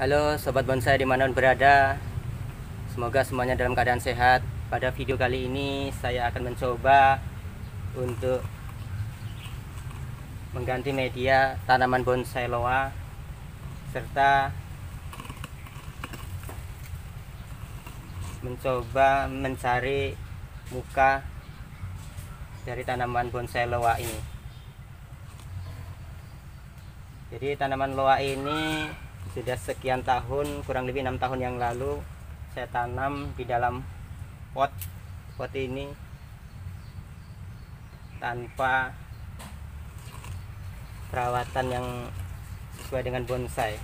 Halo Sobat Bonsai dimanapun berada Semoga semuanya dalam keadaan sehat Pada video kali ini saya akan mencoba Untuk Mengganti media tanaman bonsai loa Serta Mencoba mencari muka Dari tanaman bonsai loa ini Jadi tanaman loa ini sudah sekian tahun kurang lebih enam tahun yang lalu saya tanam di dalam pot pot ini tanpa perawatan yang sesuai dengan bonsai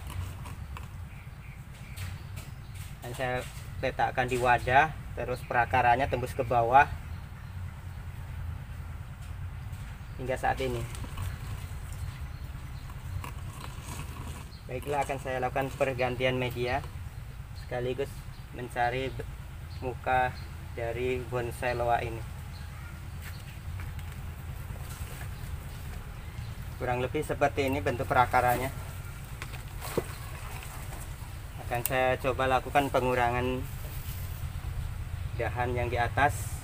dan saya letakkan di wadah terus perakarannya tembus ke bawah hingga saat ini baiklah akan saya lakukan pergantian media sekaligus mencari muka dari bonsai loa ini kurang lebih seperti ini bentuk perakarannya akan saya coba lakukan pengurangan dahan yang di atas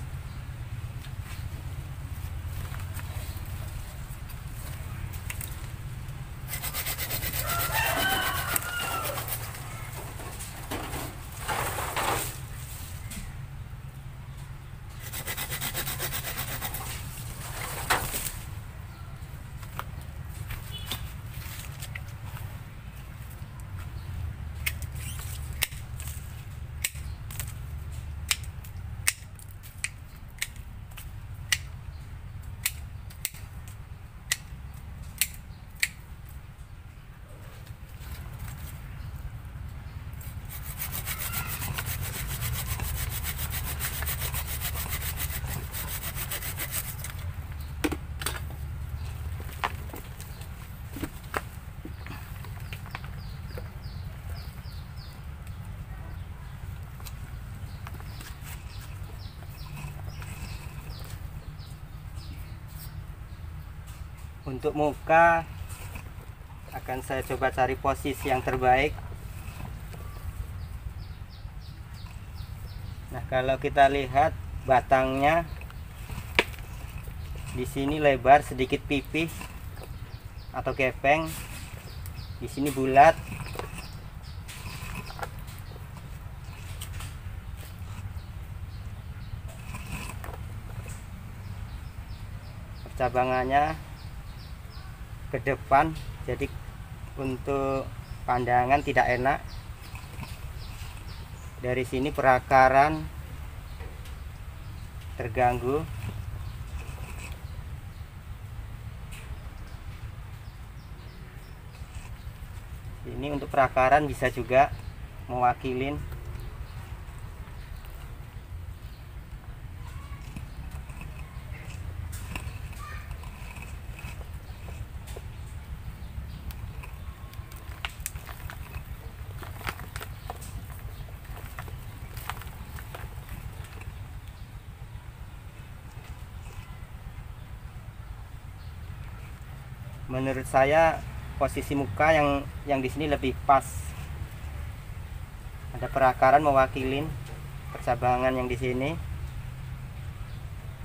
untuk muka akan saya coba cari posisi yang terbaik nah kalau kita lihat batangnya di sini lebar sedikit pipih atau kepeng di sini bulat cabangannya ke depan jadi untuk pandangan tidak enak dari sini perakaran terganggu ini untuk perakaran bisa juga mewakilin menurut saya posisi muka yang yang di sini lebih pas ada perakaran mewakilin percabangan yang di sini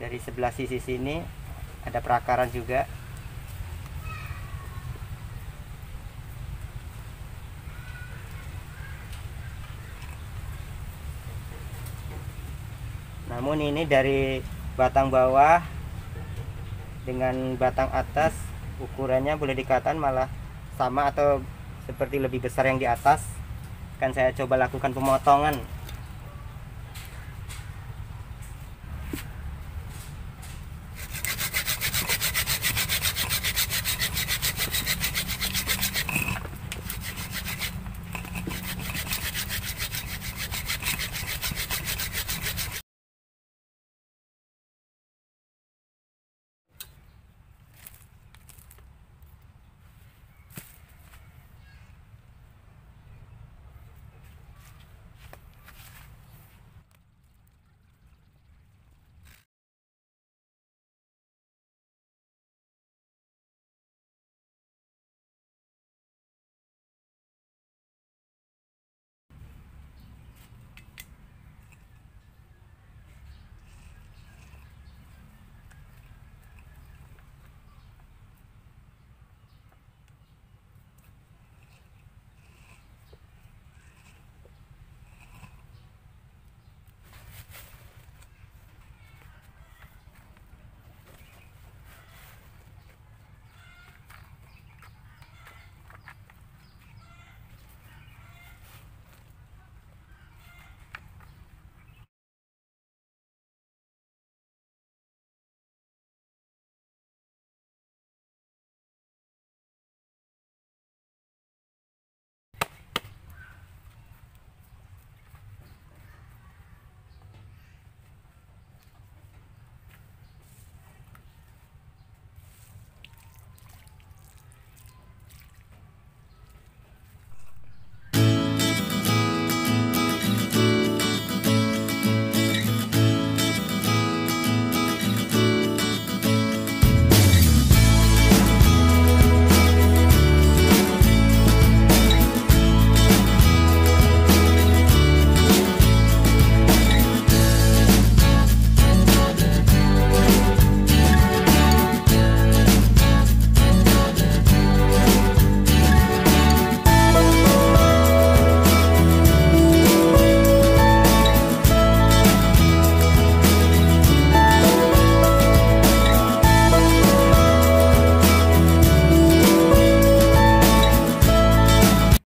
dari sebelah sisi sini ada perakaran juga namun ini dari batang bawah dengan batang atas ukurannya boleh dikatakan malah sama atau seperti lebih besar yang di atas kan saya coba lakukan pemotongan